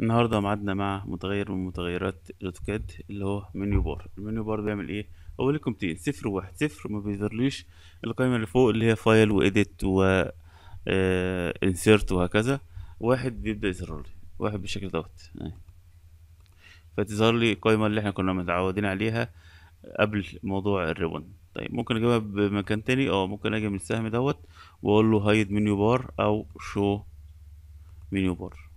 النهارده معدنا مع متغير من متغيرات الاوتوكاد اللي هو منيو بار المنيو بار بيعمل ايه هو لكم تين صفر وواحد صفر ما بيظهرليش القائمه اللي فوق اللي هي فايل واديت و انسيرت آه، وهكذا واحد بيبدا يظهر لي واحد بالشكل دوت فتظهر لي القائمه اللي احنا كنا متعودين عليها قبل موضوع الريبون طيب ممكن اجيبها بمكان تاني اه ممكن اجي من السهم دوت واقول له هايد منيو بار او شو منيو بار